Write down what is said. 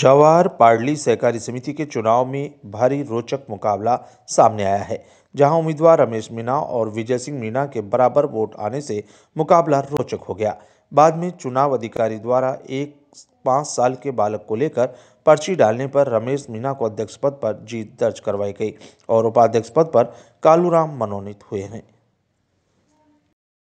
जवाहर पाडली सहकारी समिति के चुनाव में भारी रोचक मुकाबला सामने आया है जहां उम्मीदवार रमेश मीणा और विजय सिंह मीणा के बराबर वोट आने से मुकाबला रोचक हो गया बाद में चुनाव अधिकारी द्वारा एक पाँच साल के बालक को लेकर पर्ची डालने पर रमेश मीणा को अध्यक्ष पद पर जीत दर्ज करवाई गई और उपाध्यक्ष पद पर कालूराम मनोनीत हुए हैं